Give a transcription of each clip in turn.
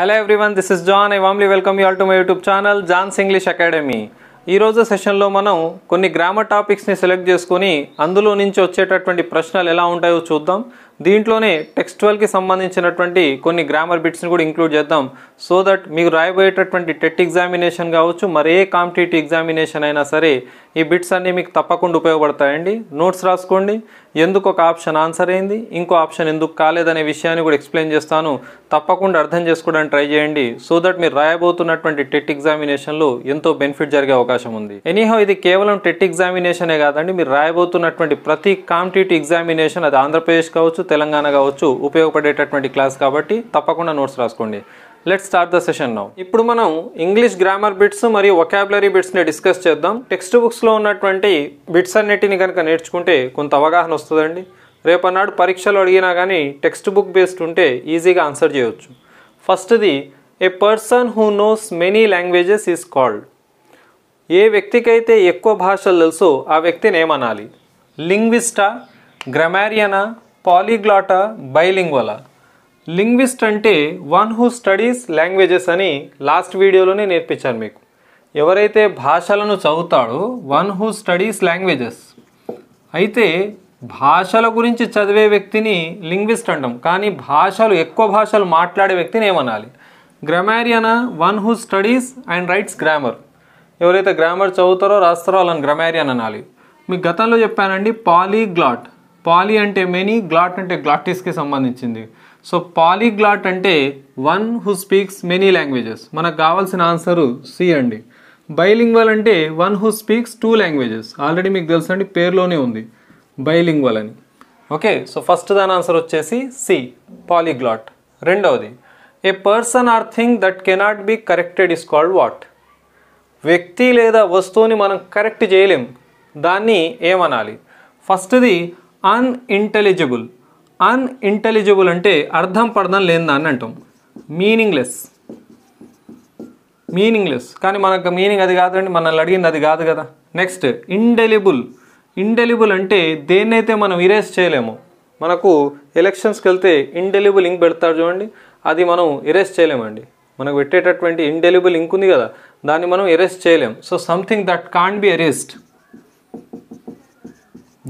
Hello everyone this is John I warmly welcome you all to my YouTube channel John's English Academy ఈరోజు సెషన్లో మనం కొన్ని grammar టాపిక్స్ని select చేసుకుని అందులో నుంచి వచ్చేటటువంటి ప్రశ్నలు ఎలా ఉంటాయో చూద్దాం దీంట్లోనే ట్వెల్వ్కి సంబంధించినటువంటి కొన్ని గ్రామర్ బిట్స్ని కూడా ఇంక్లూడ్ చేద్దాం సో దట్ మీకు రాయబోయేటటువంటి టెట్ ఎగ్జామినేషన్ కావచ్చు మరే కాంపిటేటివ్ ఎగ్జామినేషన్ అయినా సరే ఈ బిట్స్ అన్నీ మీకు తప్పకుండా ఉపయోగపడతాయండి నోట్స్ రాసుకోండి ఎందుకు ఒక ఆప్షన్ ఆన్సర్ అయింది ఇంకో ఆప్షన్ ఎందుకు కాలేదనే విషయాన్ని కూడా ఎక్స్ప్లెయిన్ చేస్తాను తప్పకుండా అర్థం చేసుకోవడానికి ట్రై చేయండి సో దట్ మీరు రాయబోతున్నటువంటి టెట్ ఎగ్జామినేషన్లో ఎంతో బెనిఫిట్ జరిగే అవకాశం ఉంది ఎనీహో ఇది కేవలం టెట్ ఎగ్జామినేషనే కాదండి మీరు రాయబోతున్నటువంటి ప్రతి కాంపిటేటివ్ ఎగ్జామినేషన్ అది ఆంధ్రప్రదేశ్ కావచ్చు తెలంగాణ కావచ్చు ఉపయోగపడేటటువంటి క్లాస్ కాబట్టి తప్పకుండా నోట్స్ రాసుకోండి let start the session now ఇప్పుడు మనం ఇంగ్లీష్ గ్రామర్ బిట్స్ మరియు ఒకాబులరీ బిట్స్ని డిస్కస్ చేద్దాం టెక్స్ట్ బుక్స్లో ఉన్నటువంటి బిట్స్ అన్నిటిని కనుక నేర్చుకుంటే కొంత అవగాహన వస్తుందండి రేపన్నాడు పరీక్షలు అడిగినా కానీ టెక్స్ట్ బుక్ బేస్డ్ ఉంటే ఈజీగా ఆన్సర్ చేయవచ్చు ఫస్ట్ది a person who knows many languages is called a వ్యక్తికైతే ఎక్కువ భాషలు తెలుసో ఆ వ్యక్తిని ఏమనాలి లింగ్విస్టా గ్రమారియనా పాలీగ్లాటా బైలింగ్వల లింగ్విస్ట్ అంటే వన్ హూ స్టడీస్ లాంగ్వేజెస్ అని లాస్ట్ వీడియోలోనే నేర్పించాను మీకు ఎవరైతే భాషలను చదువుతాడో వన్ హూ స్టడీస్ లాంగ్వేజెస్ అయితే భాషల గురించి చదివే వ్యక్తిని లింగ్విస్ట్ అంటాం కానీ భాషలు ఎక్కువ భాషలు మాట్లాడే వ్యక్తిని ఏమనాలి గ్రామారియనా one who studies and writes grammar ఎవరైతే గ్రామర్ చదువుతారో రాస్తారో వాళ్ళని గ్రామారియన్ అనాలి మీకు గతంలో చెప్పానండి పాలీగ్లాట్ పాలీ అంటే మెనీ గ్లాట్ అంటే గ్లాటిస్కి సంబంధించింది సో పాలీగ్లాట్ అంటే one who speaks many languages మనకు కావాల్సిన ఆన్సరు సి అండి బైలింగ్వల్ అంటే one who speaks two languages already మీకు తెలుసు అండి పేరులోనే ఉంది బైలింగ్వల్ అని ఓకే సో ఫస్ట్ దాని ఆన్సర్ వచ్చేసి సి పాలీగ్లాట్ రెండవది a person or thing that cannot be corrected is called what వ్యక్తి లేదా వస్తువుని మనం కరెక్ట్ చేయలేం దాన్ని ఏమనాలి ఫస్ట్ది అన్ఇంటెలిజిబుల్ అన్ఇంటెలిజిబుల్ అంటే అర్థం పడదం లేదా అని అంటాం మీనింగ్లెస్ మీనింగ్లెస్ కానీ మనకు మీనింగ్ అది కాదండి మనల్ని అడిగింది అది కాదు కదా నెక్స్ట్ ఇండెలిబుల్ ఇండెలిబుల్ అంటే దేన్నైతే మనం ఇరేజ్ చేయలేము మనకు ఎలక్షన్స్కి వెళ్తే ఇండెలిబుల్ ఇంక్ పెడతారు చూడండి అది మనం ఇరేజ్ చేయలేమండి మనకు పెట్టేటటువంటి ఇండెలిబుల్ ఇంక్ ఉంది కదా దాన్ని మనం ఎరేస్ట్ చేయలేం so something that can be erased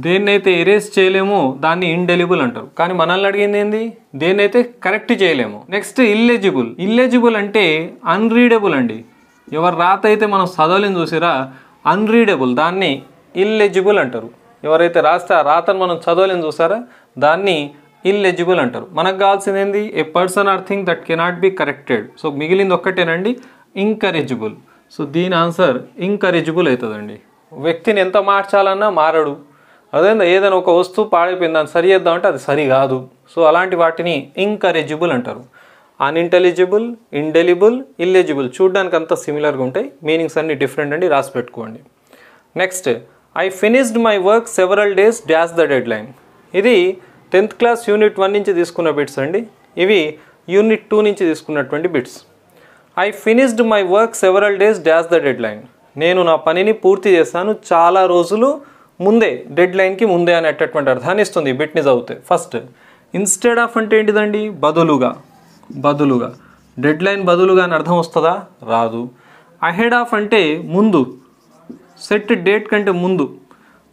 దేన్నైతే ఎరేస్ చేయలేమో దాన్ని ఇన్డెలిబుల్ అంటారు కానీ మనల్ని అడిగింది ఏంది దేన్నైతే కరెక్ట్ చేయలేము నెక్స్ట్ ఇల్లెజిబుల్ ఇల్లెజిబుల్ అంటే అన్రీడబుల్ అండి ఎవరు రాత అయితే మనం చదవలేని చూసిరా అన్రీడబుల్ దాన్ని ఇల్లెజిబుల్ అంటారు ఎవరైతే రాస్తే ఆ రాతను మనం చదవలేని చూసారా దాన్ని ఇల్లెజిబుల్ అంటారు మనకు కావాల్సింది ఏంది a person or thing that cannot be corrected so మిగిలింది ఒక్కటేనండి ఇంకరేజిబుల్ సో దీని ఆన్సర్ ఇంకరేజిబుల్ అవుతుందండి వ్యక్తిని ఎంత మార్చాలన్నా మారడు అదేందో ఏదైనా ఒక వస్తువు పాడైపోయింది దాన్ని సరి చేద్దామంటే అది సరి కాదు సో అలాంటి వాటిని ఇంకరేజిబుల్ అంటారు అన్ఇంటెలిజిబుల్ ఇండెలిబుల్ ఇల్లెజిబుల్ చూడడానికి అంతా సిమిలర్గా ఉంటాయి మీనింగ్స్ అన్ని డిఫరెంట్ అండి రాసి పెట్టుకోండి next I finished my work several days dash the deadline ఇది టెన్త్ క్లాస్ యూనిట్ వన్ నుంచి తీసుకున్న బిట్స్ అండి ఇవి యూనిట్ టూ నుంచి తీసుకున్నటువంటి bits I finished my work several days dash the deadline నేను నా పనిని పూర్తి చేశాను చాలా రోజులు ముందే డెడ్ లైన్కి ముందే అనేటటువంటి అర్థాన్ని ఇస్తుంది బిట్ని చదివితే ఫస్ట్ ఇన్స్టెడ్ ఆఫ్ అంటే ఏంటిదండి బదులుగా బదులుగా డెడ్ లైన్ బదులుగా అని అర్థం వస్తుందా రాదు అహెడ్ ఆఫ్ అంటే ముందు సెట్ డేట్ కంటే ముందు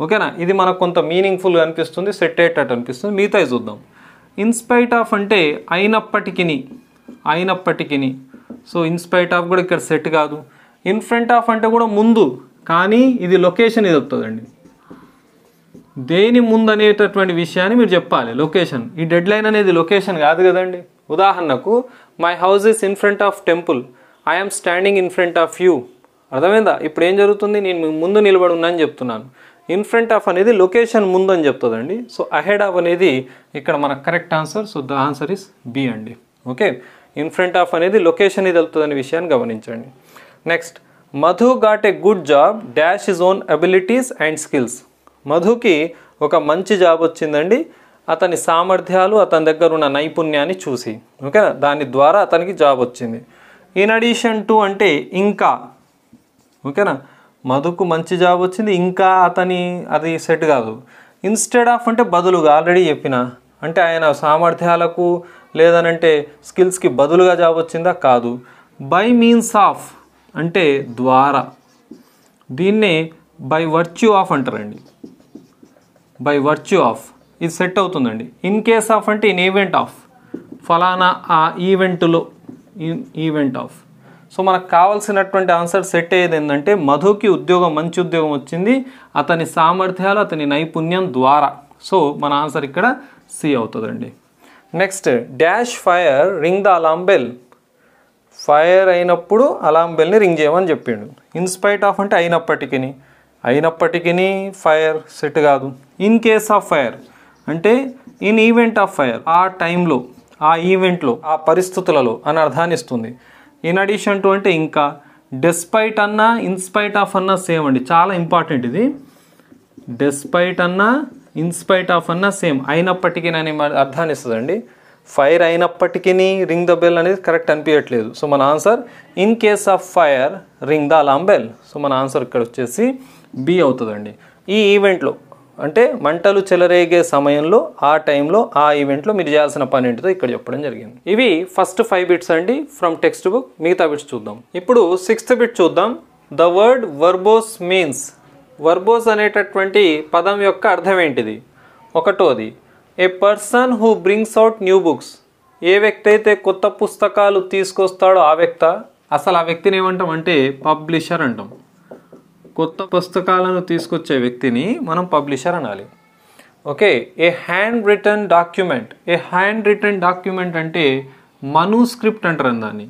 ఓకేనా ఇది మనకు కొంత మీనింగ్ఫుల్గా అనిపిస్తుంది సెట్ అయ్యేటట్టు అనిపిస్తుంది మిగతా చూద్దాం ఇన్స్పైట్ ఆఫ్ అంటే అయినప్పటికీ అయినప్పటికీ సో ఇన్స్పైట్ ఆఫ్ కూడా ఇక్కడ సెట్ కాదు ఇన్ ఫ్రంట్ ఆఫ్ అంటే కూడా ముందు కానీ ఇది లొకేషన్ ఇది వస్తుందండి దేని ముందు అనేటటువంటి విషయాన్ని మీరు చెప్పాలి లొకేషన్ ఈ డెడ్ లైన్ అనేది లొకేషన్ కాదు కదండి ఉదాహరణకు my house is in front of temple I'm standing in front of you అర్థమైందా ఇప్పుడు ఏం జరుగుతుంది నేను ముందు నిలబడి ఉన్నాను చెప్తున్నాను ఇన్ ఫ్రంట్ ఆఫ్ అనేది లొకేషన్ ముందు అని చెప్తుందండి సో అహెడ్ ఆఫ్ అనేది ఇక్కడ మన correct answer so the answer is B అండి ఓకే ఇన్ ఫ్రంట్ ఆఫ్ అనేది లొకేషన్ ఇది వెళ్తుందనే విషయాన్ని గమనించండి next Madhu got a good job dash is own abilities and skills మధుకి ఒక మంచి జాబ్ వచ్చిందండి అతని సామర్థ్యాలు అతని దగ్గర ఉన్న నైపుణ్యాన్ని చూసి ఓకే దాని ద్వారా అతనికి జాబ్ వచ్చింది ఇన్ అడిషన్ టు అంటే ఇంకా ఓకేనా మధుకు మంచి జాబ్ వచ్చింది ఇంకా అతని అది సెట్ కాదు ఇన్స్టెడ్ ఆఫ్ అంటే బదులుగా ఆల్రెడీ చెప్పిన అంటే ఆయన సామర్థ్యాలకు లేదనంటే స్కిల్స్కి బదులుగా జాబ్ వచ్చిందా కాదు బై మీన్స్ ఆఫ్ అంటే ద్వారా దీన్నే బై వర్చ్యూ ఆఫ్ అంటారండి బై వర్చ్యూ ఆఫ్ ఇది సెట్ అవుతుందండి ఇన్ కేస్ ఆఫ్ అంటే ఇన్ ఈవెంట్ ఆఫ్ ఫలానా ఆ ఈవెంట్లో ఇన్ ఈవెంట్ ఆఫ్ సో మనకు కావాల్సినటువంటి ఆన్సర్ సెట్ అయ్యేది ఏంటంటే మధుకి ఉద్యోగం మంచి ఉద్యోగం వచ్చింది అతని సామర్థ్యాలు అతని నైపుణ్యం ద్వారా సో మన ఆన్సర్ ఇక్కడ సి అవుతుందండి next dash fire ring the alarm bell fire అయినప్పుడు అలాం బెల్ని రింగ్ చేయమని చెప్పిండు ఇన్స్పైట్ ఆఫ్ అంటే అయినప్పటికీ అయినప్పటికీ ఫైర్ సెట్ కాదు ఇన్ కేస్ ఆఫ్ ఫైర్ అంటే ఇన్ ఈవెంట్ ఆఫ్ ఫైర్ ఆ టైంలో ఆ ఈవెంట్లో ఆ పరిస్థితులలో అని అర్థాన్ని ఇస్తుంది ఇన్ అడిషన్ టు అంటే ఇంకా డెస్పైట్ అన్నా ఇన్స్పైట్ ఆఫ్ అన్నా సేమ్ అండి చాలా ఇంపార్టెంట్ ఇది డెస్పైట్ అన్నా ఇన్స్పైట్ ఆఫ్ అన్నా సేమ్ అయినప్పటికీ అని అర్థాన్ని ఇస్తుందండి ఫైర్ అయినప్పటికీ రింగ్ ద బెల్ అనేది కరెక్ట్ అనిపించట్లేదు సో మన answer in case of fire ring the alarm bell so మన ఆన్సర్ ఇక్కడ వచ్చేసి బి అవుతుందండి ఈ ఈవెంట్లో అంటే మంటలు చెలరేగే సమయంలో ఆ టైంలో ఆ ఈవెంట్లో మీరు చేయాల్సిన పని ఏంటిదో ఇక్కడ చెప్పడం జరిగింది ఇవి ఫస్ట్ ఫైవ్ బిట్స్ అండి ఫ్రమ్ టెక్స్ట్ బుక్ మిగతా బిట్స్ చూద్దాం ఇప్పుడు సిక్స్త్ బిట్ చూద్దాం the word verbose means verbose అనేటటువంటి పదం యొక్క అర్థం ఏంటిది ఒకటోది a person who brings out new books ఏ వ్యక్తి అయితే కొత్త పుస్తకాలు తీసుకొస్తాడో ఆ వ్యక్త అసలు ఆ వ్యక్తిని ఏమంటాం అంటే పబ్లిషర్ అంటాం కొత్త పుస్తకాలను తీసుకొచ్చే వ్యక్తిని మనం పబ్లిషర్ అనాలి okay a handwritten document a handwritten document అంటే మనుస్క్రిప్ట్ అంటారు దాన్ని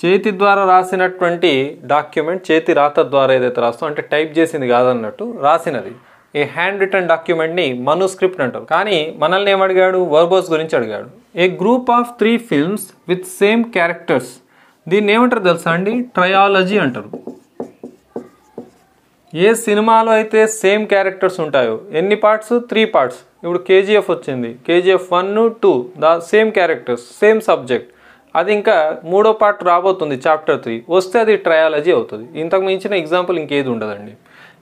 చేతి ద్వారా రాసినటువంటి డాక్యుమెంట్ చేతి రాత ద్వారా ఏదైతే రాస్తాం అంటే టైప్ చేసింది కాదన్నట్టు రాసినది ఈ హ్యాండ్ రిటర్న్ డాక్యుమెంట్ని మనుస్క్రిప్ట్ అంటారు కానీ మనల్ని ఏమడిగాడు వర్బోస్ గురించి అడిగాడు a group of three films with same characters దీన్ని ఏమంటారు తెలుసా అండి ట్రయాలజీ అంటారు ఏ సినిమాలో అయితే సేమ్ క్యారెక్టర్స్ ఉంటాయో ఎన్ని పార్ట్స్ త్రీ పార్ట్స్ ఇప్పుడు కేజీఎఫ్ వచ్చింది KGF one two the same characters same subject అది ఇంకా మూడో పార్ట్ రాబోతుంది చాప్టర్ త్రీ వస్తే అది ట్రయాలజీ అవుతుంది ఇంతకు మించిన ఎగ్జాంపుల్ ఇంకేది ఉండదండి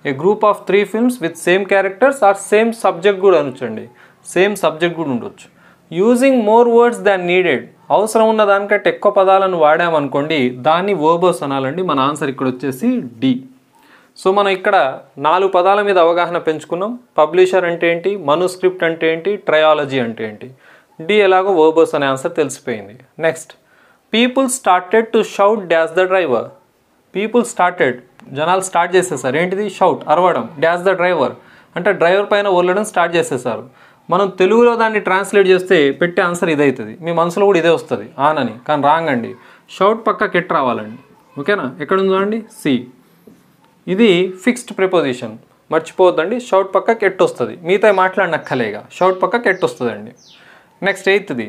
a group of three films with same characters or same subject కూడా అనొచ్చండి సేమ్ సబ్జెక్ట్ కూడా ఉండొచ్చు using more words than needed అవసరం ఉన్న దానికంటే ఎక్కువ పదాలను వాడామనుకోండి దాన్ని ఓబోస్ అనాలండి మన ఆన్సర్ ఇక్కడ వచ్చేసి డి సో మనం ఇక్కడ నాలుగు పదాల మీద అవగాహన పెంచుకున్నాం పబ్లిషర్ అంటే ఏంటి మనుస్క్రిప్ట్ అంటే ఏంటి ట్రయాలజీ అంటే ఏంటి డి ఎలాగో ఓబోస్ అనే ఆన్సర్ తెలిసిపోయింది next people started to shout dash the driver people started జనాలు స్టార్ట్ చేసేసారు ఏంటిది షౌట్ అరవడం డ్యాష్ ద డ్రైవర్ అంటే డ్రైవర్ పైన ఓర్లడం స్టార్ట్ చేసేసారు మనం తెలుగులో దాన్ని ట్రాన్స్లేట్ చేస్తే పెట్టే ఆన్సర్ ఇదే అవుతుంది మీ మనసులో కూడా ఇదే వస్తుంది ఆనని కానీ రాంగ్ అండి షౌట్ పక్క కెట్ రావాలండి ఓకేనా ఎక్కడ ఉందో అండి సి ఇది ఫిక్స్డ్ ప్రిపోజిషన్ మర్చిపోవద్దండి షౌట్ పక్క కెట్ వస్తుంది మీతో మాట్లాడినక్కలేగా షౌట్ పక్క కెట్ వస్తుందండి నెక్స్ట్ ఎయిత్ది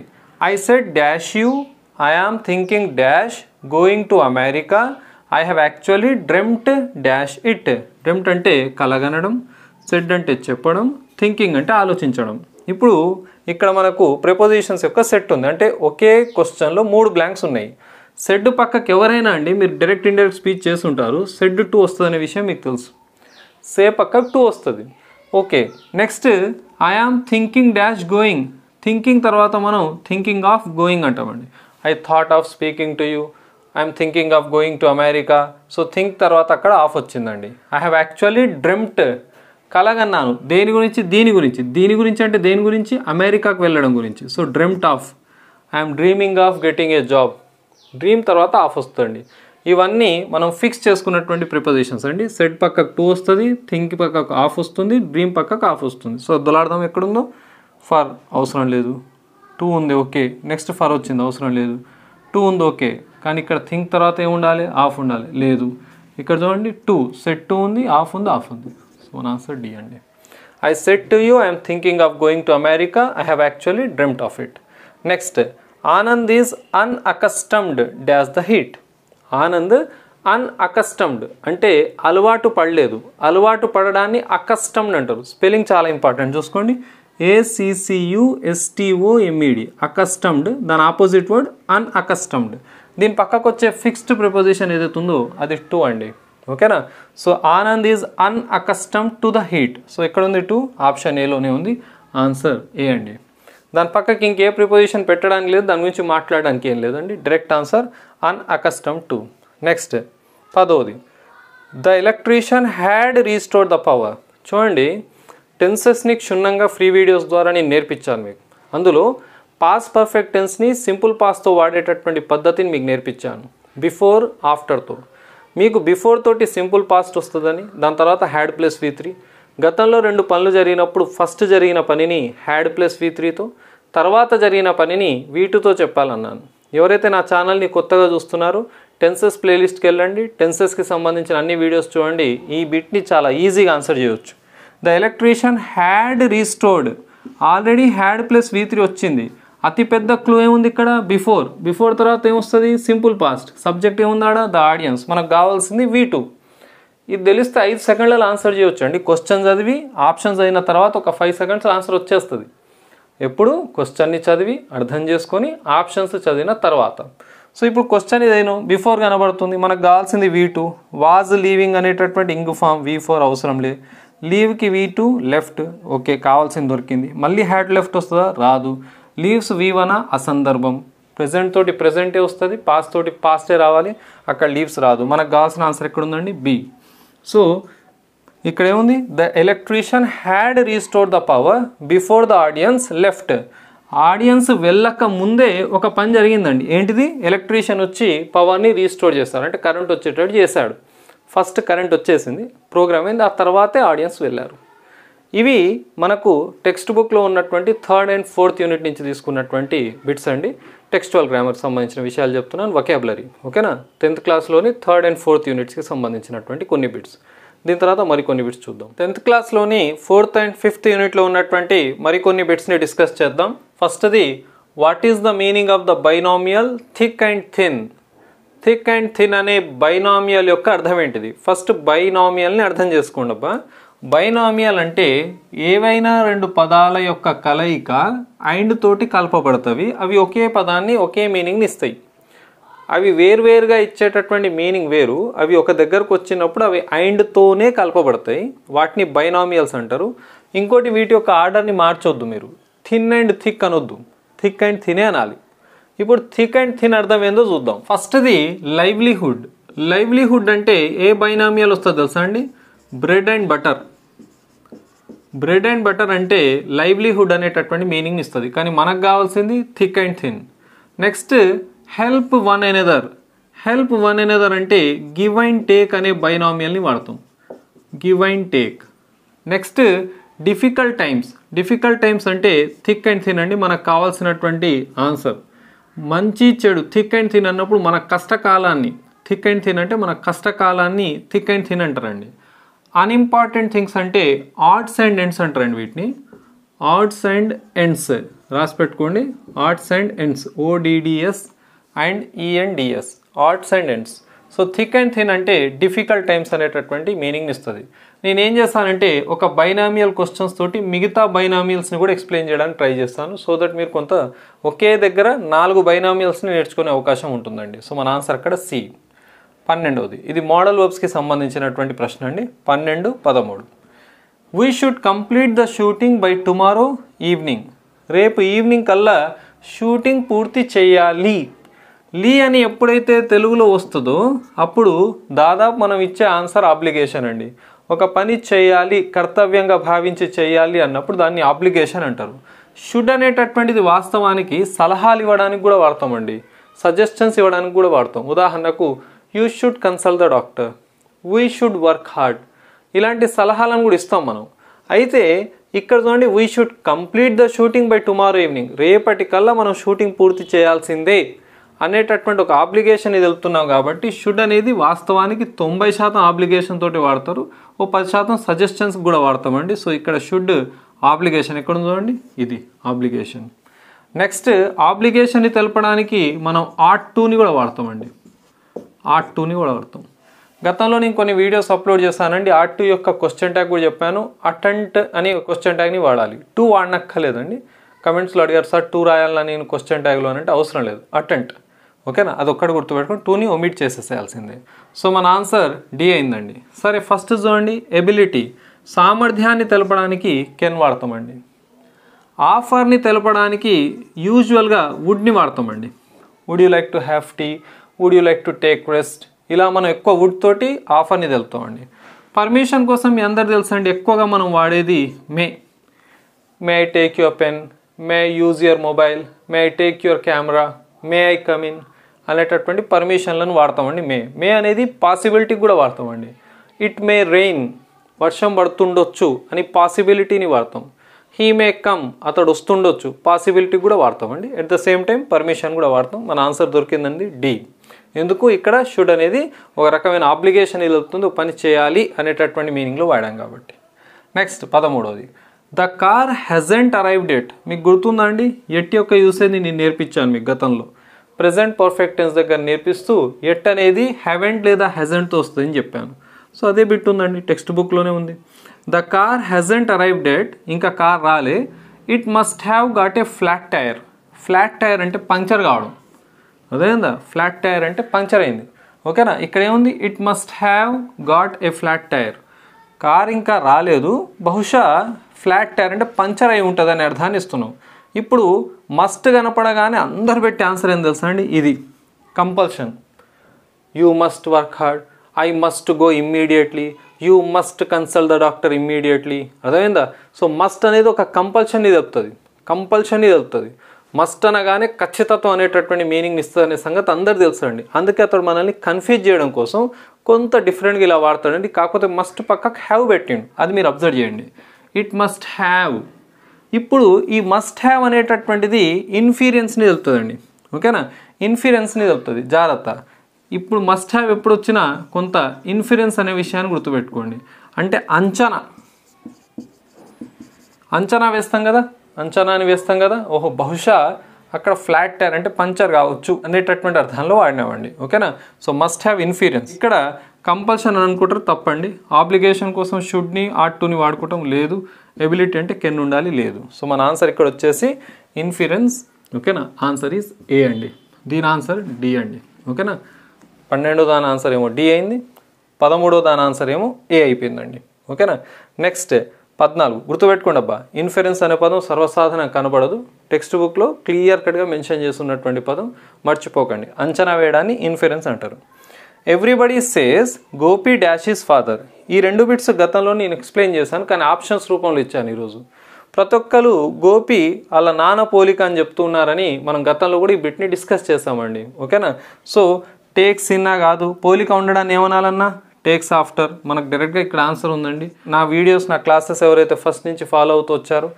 I said dash you I am thinking dash going to America I have actually dreamt dash it dreamt అంటే కలగనడం సెడ్ అంటే చెప్పడం థింకింగ్ అంటే ఆలోచించడం ఇప్పుడు ఇక్కడ మనకు ప్రిపోజిషన్స్ యొక్క సెట్ ఉంది అంటే ఒకే క్వశ్చన్లో మూడు బ్లాంక్స్ ఉన్నాయి సెడ్ పక్కకి ఎవరైనా అండి మీరు డైరెక్ట్ ఇండైరెక్ట్ స్పీచ్ చేస్తుంటారు సెడ్ టూ వస్తుంది అనే విషయం మీకు తెలుసు సే పక్క టూ వస్తుంది okay next I am thinking dash going thinking తర్వాత మనం థింకింగ్ ఆఫ్ గోయింగ్ అంటామండి I thought of speaking to you I'm thinking of going to America so think తర్వాత అక్కడ ఆఫ్ వచ్చిందండి ఐ హ్యావ్ యాక్చువల్లీ డ్రిమ్ట్ కలగన్నాను దేని గురించి దీని గురించి దీని గురించి అంటే దేని గురించి అమెరికాకు వెళ్ళడం గురించి so dreamt of I'm dreaming of getting a job dream తర్వాత ఆఫ్ వస్తుంది ఇవన్నీ మనం ఫిక్స్ చేసుకున్నటువంటి ప్రిపొజిషన్స్ అండి సెట్ పక్కకు టూ వస్తుంది థింక్ పక్కకు ఆఫ్ వస్తుంది డ్రీమ్ పక్కకు ఆఫ్ వస్తుంది సో దొలార్థం ఎక్కడుందో ఫర్ అవసరం లేదు టూ ఉంది ఓకే నెక్స్ట్ ఫర్ వచ్చింది అవసరం లేదు టూ ఉంది ఓకే కానీ ఇక్కడ థింక్ తర్వాత ఏముండాలి ఆఫ్ ఉండాలి లేదు ఇక్కడ చూడండి టూ సెట్ టూ ఉంది ఆఫ్ ఉంది ఆఫ్ ఉంది own answer D and A. I said to you, I am thinking of going to America. I have actually dreamt of it. Next, Anand is unaccustomed dash the heat. అన్అకస్టమ్డ్ అంటే అలవాటు పడలేదు అలవాటు పడడాన్ని accustomed అంటారు spelling చాలా important చూసుకోండి ఏసీసీయుఎస్టీఓఎంఈడి accustomed దాని opposite word అన్అకస్టమ్డ్ దీని పక్కకు వచ్చే ఫిక్స్డ్ ప్రిపోజిషన్ ఏదైతే ఉందో అది టూ అండి ఓకేనా so Anand is unaccustom to the heat so ఎక్కడ ఉంది టూ ఆప్షన్ ఏలోనే ఉంది ఆన్సర్ ఏ అండి దాని పక్కకి ఇంకే ప్రిపోజిషన్ పెట్టడానికి లేదు దాని గురించి మాట్లాడడానికి ఏం లేదండి direct answer unaccustom to next పదోది the electrician had restore the power చూడండి టెన్సెస్ని క్షుణ్ణంగా ఫ్రీ వీడియోస్ ద్వారా నేను నేర్పించాను మీకు అందులో పాస్ పర్ఫెక్ట్ టెన్స్ని సింపుల్ పాస్తో వాడేటటువంటి పద్ధతిని మీకు నేర్పించాను బిఫోర్ ఆఫ్టర్తో మీకు బిఫోర్ తోటి సింపుల్ పాస్ట్ వస్తుందని దాని తర్వాత హ్యాడ్ ప్లస్ వి త్రీ గతంలో రెండు పనులు జరిగినప్పుడు ఫస్ట్ జరిగిన పనిని హ్యాడ్ ప్లస్ వి త్రీతో తర్వాత జరిగిన పనిని వీటితో చెప్పాలన్నాను ఎవరైతే నా ఛానల్ని కొత్తగా చూస్తున్నారో టెన్సెస్ ప్లేలిస్ట్కి వెళ్ళండి టెన్సెస్కి సంబంధించిన అన్ని వీడియోస్ చూడండి ఈ బిట్ని చాలా ఈజీగా ఆన్సర్ చేయవచ్చు the electrician had restored already had plus V three వచ్చింది అతిపెద్ద క్లూ ఏముంది ఇక్కడ బిఫోర్ బిఫోర్ తర్వాత ఏమొస్తుంది సింపుల్ పాస్ట్ సబ్జెక్ట్ ఏముందాడా ద ఆడియన్స్ మనకు కావాల్సింది వీ టూ ఇది తెలిస్తే ఐదు సెకండ్లలో ఆన్సర్ చేయవచ్చు అండి క్వశ్చన్ చదివి ఆప్షన్స్ అయిన తర్వాత ఒక ఫైవ్ సెకండ్స్ ఆన్సర్ వచ్చేస్తుంది ఎప్పుడు క్వశ్చన్ని చదివి అర్థం చేసుకొని ఆప్షన్స్ చదివిన తర్వాత సో ఇప్పుడు క్వశ్చన్ ఇదేను బిఫోర్ కనబడుతుంది మనకు కావాల్సింది వీ టూ వాజ్ లీవింగ్ అనేటటువంటి ఇంగ్ ఫామ్ వీ ఫోర్ అవసరం లేదు లీవ్కి వీ టూ లెఫ్ట్ ఓకే కావాల్సింది దొరికింది మళ్ళీ హ్యాడ్ లెఫ్ట్ వస్తుందా రాదు లీవ్స్ వీవన అసందర్భం ప్రజెంట్ తోటి ప్రజెంటే వస్తుంది పాస్ తోటి పాస్టే రావాలి అక్కడ లీవ్స్ రాదు మనకు కావాల్సిన ఆన్సర్ ఎక్కడ ఉందండి బి సో ఇక్కడ ఏముంది the electrician had restore the power before the audience left audience వెళ్ళక ముందే ఒక పని జరిగిందండి ఏంటిది ఎలక్ట్రీషియన్ వచ్చి పవర్ని రీస్టోర్ చేస్తారు అంటే కరెంట్ వచ్చేటట్టు చేశాడు ఫస్ట్ కరెంట్ వచ్చేసింది ప్రోగ్రామ్ అయింది ఆ తర్వాతే ఆడియన్స్ వెళ్ళారు ఇవి మనకు టెక్స్ట్ బుక్లో ఉన్నటువంటి థర్డ్ అండ్ ఫోర్త్ యూనిట్ నుంచి తీసుకున్నటువంటి బిట్స్ అండి టెక్స్టువల్ గ్రామర్కి సంబంధించిన విషయాలు చెప్తున్నాను వకాబులరీ ఓకేనా టెన్త్ క్లాస్లోని థర్డ్ అండ్ ఫోర్త్ యూనిట్స్కి సంబంధించినటువంటి కొన్ని బిట్స్ దీని తర్వాత మరికొన్ని బిట్స్ చూద్దాం టెన్త్ క్లాస్లోని ఫోర్త్ అండ్ ఫిఫ్త్ యూనిట్లో ఉన్నటువంటి మరికొన్ని బిట్స్ని డిస్కస్ చేద్దాం ఫస్ట్ది what is the meaning of the binomial thick and thin thick and thin అనే బైనామియల్ యొక్క అర్థం ఏంటిది ఫస్ట్ బైనామియల్ని అర్థం చేసుకోండి అబ్బా బైనామియల్ అంటే ఏవైనా రెండు పదాల యొక్క కలయిక అండ్ తోటి కలపబడతవి అవి ఒకే పదాన్ని ఒకే మీనింగ్ని ఇస్తాయి అవి వేరువేరుగా ఇచ్చేటటువంటి మీనింగ్ వేరు అవి ఒక దగ్గరకు వచ్చినప్పుడు అవి అండ్తోనే కలపబడతాయి వాటిని బైనామియల్స్ అంటారు ఇంకోటి వీటి యొక్క ఆర్డర్ని మార్చొద్దు మీరు థిన్ అండ్ థిక్ అనొద్దు థిక్ అండ్ థినే అనాలి ఇప్పుడు థిక్ అండ్ థిన్ అర్థం ఏందో చూద్దాం ఫస్ట్ది లైవ్లీహుడ్ లైవ్లీహుడ్ అంటే ఏ బైనామియల్ వస్తుందో తెలుసా అండి bread and butter bread and butter అంటే లైవ్లీహుడ్ అనేటటువంటి మీనింగ్ ఇస్తుంది కానీ మనకు కావాల్సింది thick and thin next help one another help one another అంటే గివ్ అండ్ టేక్ అనే బైనామియల్ని వాడతాం give and take next difficult times difficult times అంటే థిక్ అండ్ థిన్ అండి మనకు కావాల్సినటువంటి ఆన్సర్ మంచి చెడు థిక్ అండ్ థిన్ అన్నప్పుడు మన కష్టకాలాన్ని థిక్ అండ్ థిన్ అంటే మన కష్టకాలాన్ని థిక్ అండ్ థిన్ అంటారండి అన్ఇంపార్టెంట్ థింగ్స్ అంటే ఆర్ట్స్ అండ్ ఎండ్స్ అంటారండి వీటిని ఆర్ట్స్ అండ్ ఎండ్స్ రాసి పెట్టుకోండి odds and ends O D D S and E N D S e odds and ends so thick and thin అంటే డిఫికల్ట్ టైమ్స్ అనేటటువంటి మీనింగ్ని ఇస్తుంది నేను ఏం చేస్తానంటే ఒక బైనామియల్ క్వశ్చన్స్ తోటి మిగతా బైనామియల్స్ని కూడా ఎక్స్ప్లెయిన్ చేయడానికి ట్రై చేస్తాను సో దట్ మీరు కొంత ఒకే దగ్గర నాలుగు బైనామియల్స్ని నేర్చుకునే అవకాశం ఉంటుందండి సో మన ఆన్సర్ అక్కడ సి పన్నెండవది ఇది మోడల్ వర్బ్స్కి సంబంధించినటువంటి ప్రశ్న అండి పన్నెండు పదమూడు we should complete the shooting by tomorrow evening రేపు ఈవినింగ్ కల్లా షూటింగ్ పూర్తి చేయాలి లీ అని ఎప్పుడైతే తెలుగులో వస్తుందో అప్పుడు దాదాపు మనం ఇచ్చే ఆన్సర్ ఆబ్లిగేషన్ అండి ఒక పని చేయాలి కర్తవ్యంగా భావించి చేయాలి అన్నప్పుడు దాన్ని ఆబ్లిగేషన్ అంటారు షుడ్ అనేటటువంటిది వాస్తవానికి సలహాలు ఇవ్వడానికి కూడా వాడతామండి సజెషన్స్ ఇవ్వడానికి కూడా వాడతాం ఉదాహరణకు you should consult the doctor we should work hard ఇలాంటి సలహాలను కూడా ఇస్తాం మనం అయితే ఇక్కడ చూడండి we should complete the shooting by tomorrow evening రేపటికల్లా మనం షూటింగ్ పూర్తి చేయాల్సిందే అనేటటువంటి ఒక ఆబ్లిగేషన్ ఇది వెళ్తున్నాం కాబట్టి షుడ్ అనేది వాస్తవానికి తొంభై శాతం ఆబ్లిగేషన్ తోటి వాడతారు ఓ పది శాతం సజెషన్స్ కూడా వాడతామండి సో ఇక్కడ షుడ్ ఆబ్లిగేషన్ ఎక్కడ చూడండి ఇది ఆబ్లిగేషన్ నెక్స్ట్ ఆబ్లిగేషన్ని తెలపడానికి మనం ఆర్ట్ టూని కూడా వాడతామండి ఆర్ట్ టూని కూడా వాడతాం గతంలో నేను కొన్ని వీడియోస్ అప్లోడ్ చేశానండి ఆర్ట్ టూ యొక్క క్వశ్చన్ ట్యాగ్ కూడా చెప్పాను అటెంట్ అని క్వశ్చన్ ట్యాగ్ని వాడాలి టూ వాడనక్కర్లేదండి కమెంట్స్లో అడిగారు సార్ టూ రాయాలని నేను క్వశ్చన్ ట్యాగ్లో అంటే అవసరం లేదు అటెంట్ ఓకేనా అది ఒక్కటి గుర్తుపెట్టుకుని టూని ఒమిట్ చేసేసేయాల్సిందే సో మన ఆన్సర్ డి అయిందండి సరే ఫస్ట్ చూడండి ఎబిలిటీ సామర్థ్యాన్ని తెలపడానికి కెన్ వాడతామండి ఆఫర్ని తెలపడానికి యూజువల్గా వుడ్ని వాడతామండి would you like to have tea would you like to take rest ఇలా మనం ఎక్కువ వుడ్ తోటి ఆఫర్ని తెలుతామండి పర్మిషన్ కోసం మీ అందరు తెలుసండి ఎక్కువగా మనం వాడేది may may I take your pen may use your mobile may I take your camera may I come in అనేటటువంటి పర్మిషన్లను వాడతామండి మే మే అనేది పాసిబిలిటీ కూడా వాడతామండి ఇట్ మే రెయిన్ వర్షం పడుతుండొచ్చు అని పాసిబిలిటీని వాడతాం హీ మే కమ్ అతడు వస్తుండొచ్చు పాసిబిలిటీ కూడా వాడతామండి at the same time permission కూడా వాడతాం మన ఆన్సర్ దొరికిందండి డి ఎందుకు ఇక్కడ షుడ్ అనేది ఒక రకమైన ఆబ్లిగేషన్ నిలుపుతుంది పని చేయాలి అనేటటువంటి మీనింగ్లో వాడాం కాబట్టి నెక్స్ట్ పదమూడవది the car hasn't arrived yet మీకు గుర్తుందండి ఎట్ యొక్క యూసేజ్ నేను నేర్పించాను మీకు గతంలో ప్రజెంట్ పర్ఫెక్ట్ టెన్స్ దగ్గర నేర్పిస్తూ ఎట్ అనేది హెవెంట్ లేదా హెజెంట్తో వస్తుందని చెప్పాను సో అదే బిట్ ఉందండి టెక్స్ట్ బుక్లోనే ఉంది the car hasn't arrived yet ఇంకా కార్ రాలే it must have got a flat tyre flat tyre అంటే పంక్చర్ కావడం అదేందా ఫ్లాట్ టైర్ అంటే పంక్చర్ అయింది ఓకేనా ఇక్కడ ఏముంది it must have got a flat tyre car ఇంకా రాలేదు బహుశా ఫ్లాట్ టైర్ అంటే పంక్చర్ అయి అని అర్థాన్ని ఇస్తున్నాం ఇప్పుడు మస్ట్ కనపడగానే అందరు పెట్టే ఆన్సర్ ఏం తెలుసా అండి ఇది compulsion you must work hard I must go immediately you must consult the doctor immediately అర్థమైందా సో మస్ట్ అనేది ఒక కంపల్షన్ని చెప్తుంది కంపల్షన్ని చెప్తుంది మస్ట్ అనగానే ఖచ్చితత్వం అనేటటువంటి మీనింగ్ ఇస్తుందనే సంగతి అందరు తెలుసండి అందుకే అతడు మనల్ని కన్ఫ్యూజ్ చేయడం కోసం కొంత డిఫరెంట్గా ఇలా వాడతాడండి కాకపోతే మస్ట్ పక్కకు హ్యావ్ పెట్టిండు అది మీరు అబ్జర్వ్ చేయండి ఇట్ మస్ట్ హ్యావ్ ఇప్పుడు ఈ మస్ట్ హ్యావ్ అనేటటువంటిది ఇన్ఫీరియన్స్ని తెలుపుతుందండి ఓకేనా ఇన్ఫీరియన్స్ని తెలుపుతుంది జాగ్రత్త ఇప్పుడు మస్ట్ హ్యావ్ ఎప్పుడు వచ్చినా కొంత ఇన్ఫీరియన్స్ అనే విషయాన్ని గుర్తుపెట్టుకోండి అంటే అంచనా అంచనా వేస్తాం కదా అంచనాని వేస్తాం కదా ఓహో బహుశా అక్కడ ఫ్లాట్ టైర్ అంటే పంచర్ కావచ్చు అనేటటువంటి అర్థంలో వాడినామండి ఓకేనా సో మస్ట్ హ్యావ్ ఇన్ఫీరియన్స్ ఇక్కడ కంపల్షన్ అని అనుకుంటారు తప్పండి ఆబ్లిగేషన్ కోసం షుడ్ని ఆర్ట్ టూని వాడుకోవటం లేదు ఎబిలిటీ అంటే కెన్ ఉండాలి లేదు సో మన ఆన్సర్ ఇక్కడ వచ్చేసి ఇన్ఫీరియన్స్ ఓకేనా ఆన్సర్ ఈజ్ ఏ అండి దీని ఆన్సర్ డి అండి ఓకేనా పన్నెండో దాని ఆన్సర్ ఏమో డి అయింది పదమూడో దాని ఆన్సర్ ఏమో ఏ అయిపోయిందండి ఓకేనా నెక్స్ట్ పద్నాలుగు గుర్తుపెట్టుకోండి అబ్బా ఇన్ఫెరెన్స్ అనే పదం సర్వసాధారణంగా కనబడదు టెక్స్ట్ బుక్లో క్లియర్ కట్గా మెన్షన్ చేస్తున్నటువంటి పదం మర్చిపోకండి అంచనా వేయడాన్ని ఇన్ఫెరెన్స్ అంటారు everybody says Gopi dash is father ఈ రెండు బిట్స్ గతంలో నేను ఎక్స్ప్లెయిన్ చేశాను కానీ ఆప్షన్స్ రూపంలో ఇచ్చాను ఈరోజు ప్రతి ఒక్కరు గోపి వాళ్ళ నాన్న పోలిక అని చెప్తున్నారని మనం గతంలో కూడా ఈ బిట్ని డిస్కస్ చేసామండి ఓకేనా సో టేక్స్ ఇన్నా కాదు పోలిక ఉండడాన్ని ఏమనాలన్నా టేక్స్ ఆఫ్టర్ మనకు డైరెక్ట్గా ఇక్కడ ఆన్సర్ ఉందండి నా వీడియోస్ నా క్లాసెస్ ఎవరైతే ఫస్ట్ నుంచి ఫాలో అవుతూ వచ్చారో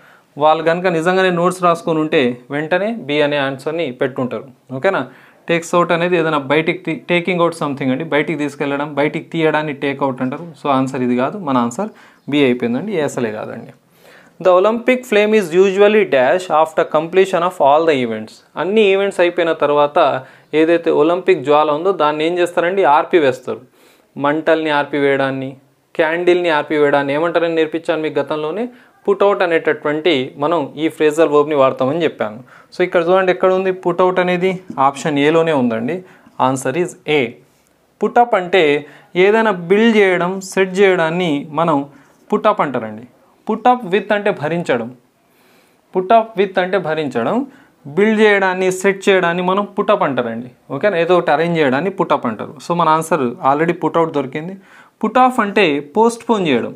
వాళ్ళు కనుక నిజంగానే నోట్స్ రాసుకొని ఉంటే వెంటనే బి అనే ఆన్సర్ని పెట్టుంటారు ఓకేనా టేక్స్ అవుట్ అనేది ఏదైనా బయటికి టేకింగ్ అవుట్ సంథింగ్ అండి బయటికి తీసుకెళ్ళడం బయటికి తీయడాన్ని టేక్ అవుట్ అంటారు సో ఆన్సర్ ఇది కాదు మన ఆన్సర్ బి అయిపోయిందండి ఏసలే అసలే కాదండి the Olympic flame is usually dash after completion of all the events అన్ని ఈవెంట్స్ అయిపోయిన తర్వాత ఏదైతే ఒలింపిక్ జ్వాల ఉందో దాన్ని ఏం చేస్తారండి ఆర్పి వేస్తారు మంటల్ని ఆర్పివేయడాన్ని క్యాండిల్ని ఆర్పివేయడాన్ని ఏమంటారని నేర్పించాను మీకు గతంలోనే పుట్అవుట్ అనేటటువంటి మనం ఈ ఫ్రేజల్ వర్బ్ని వాడతామని చెప్పాను సో ఇక్కడ చూడండి ఎక్కడ ఉంది పుట్అవుట్ అనేది ఆప్షన్ ఏలోనే ఉందండి ఆన్సర్ ఈజ్ ఏ పుట్అప్ అంటే ఏదైనా బిల్డ్ చేయడం సెట్ చేయడాన్ని మనం పుట్అప్ అంటారండి పుట్అప్ విత్ అంటే భరించడం పుట్అప్ విత్ అంటే భరించడం బిల్డ్ చేయడాన్ని సెట్ చేయడాన్ని మనం పుటప్ అంటారండి ఓకేనా ఏదో ఒకటి అరేంజ్ చేయడాన్ని పుటప్ అంటారు సో మన ఆన్సర్ ఆల్రెడీ పుట్అవుట్ దొరికింది పుట్ ఆఫ్ అంటే పోస్ట్ పోన్ చేయడం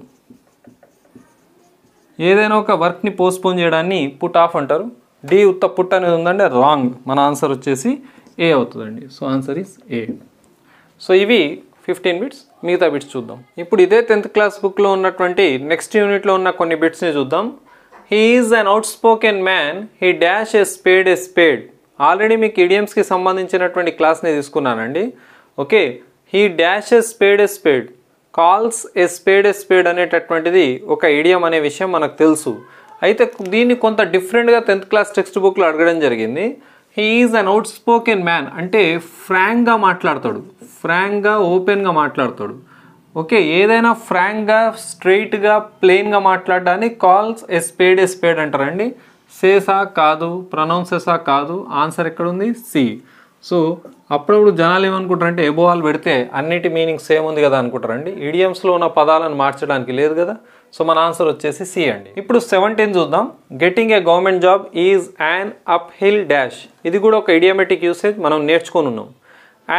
ఏదైనా ఒక వర్క్ని పోస్ట్ పోన్ చేయడాన్ని పుట్ ఆఫ్ అంటారు డి ఉత్త పుట్ అనేది ఉందంటే రాంగ్ మన ఆన్సర్ వచ్చేసి ఏ అవుతుందండి so answer is A so ఇవి ఫిఫ్టీన్ బిట్స్ మిగతా బిట్స్ చూద్దాం ఇప్పుడు ఇదే టెన్త్ క్లాస్ బుక్లో ఉన్నటువంటి నెక్స్ట్ యూనిట్లో ఉన్న కొన్ని బిట్స్ని చూద్దాం he is an outspoken man he dash a spade a spade already మీకు ఇడియమ్స్కి సంబంధించినటువంటి క్లాస్ని తీసుకున్నానండి okay he dash a spade a spade calls a spade a spade అనేటటువంటిది ఒక ఇడియం అనే విషయం మనకు తెలుసు అయితే దీన్ని కొంత డిఫరెంట్గా టెన్త్ క్లాస్ టెక్స్ట్ బుక్లో అడగడం జరిగింది is an outspoken man అంటే ఫ్రాంక్గా మాట్లాడతాడు ఫ్రాంక్గా ఓపెన్గా మాట్లాడతాడు ఓకే ఏదైనా ఫ్రాంక్గా స్ట్రైట్గా ప్లెయిన్గా మాట్లాడడానికి కాల్స్ ఎస్పేడ్ ఎస్పేడ్ అంటారండి సేసా కాదు ప్రొనౌన్సెసా కాదు ఆన్సర్ ఎక్కడుంది సి సో అప్పుడప్పుడు జనాలు ఏమనుకుంటారంటే ఎబోవాల్ పెడితే అన్నిటి మీనింగ్ సేమ్ ఉంది కదా అనుకుంటారండి ఇడియమ్స్లో ఉన్న పదాలను మార్చడానికి లేదు కదా సో మన ఆన్సర్ వచ్చేసి సి అండి ఇప్పుడు సెవెంటీన్ చూద్దాం getting a government job is an uphill dash ఇది కూడా ఒక ఇడియోమెటిక్ యూసేజ్ మనం నేర్చుకొని ఉన్నాం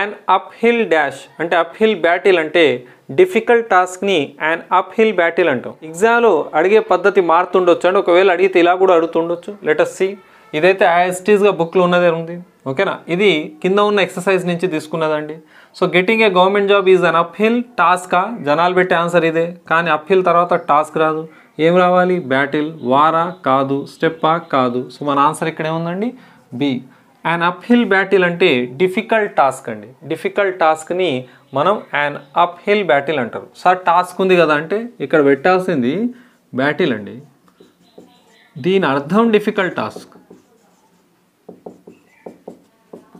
అండ్ అప్ హిల్ డాష్ అంటే అప్ హిల్ బ్యాటిల్ అంటే డిఫికల్ట్ టాస్క్ని అండ్ అప్ హిల్ బ్యాటిల్ అంటాం ఎగ్జామ్లో అడిగే పద్ధతి మారుతుండొచ్చు అండి ఒకవేళ అడిగితే ఇలా కూడా అడుగుతుండొచ్చు లెటస్ సి ఇదైతే యాజ్టీస్గా బుక్లో ఉన్నదే ఉంది ఓకేనా ఇది కింద ఉన్న ఎక్సర్సైజ్ నుంచి తీసుకున్నదండి so getting a government job is an uphill టాస్కా జనాలు పెట్టే ఆన్సర్ ఇదే కానీ అప్ హిల్ తర్వాత టాస్క్ రాదు ఏం రావాలి బ్యాటిల్ వారా కాదు స్టెప్పా కాదు సో మన ఆన్సర్ ఇక్కడే ఉందండి బి యాన్ అప్హిల్ బ్యాటిల్ అంటే డిఫికల్ట్ టాస్క్ అండి డిఫికల్ట్ టాస్క్ని మనం యాన్ అప్హిల్ బ్యాటిల్ అంటారు సార్ టాస్క్ ఉంది కదా అంటే ఇక్కడ పెట్టాల్సింది బ్యాటిల్ అండి దీని అర్థం డిఫికల్ట్ టాస్క్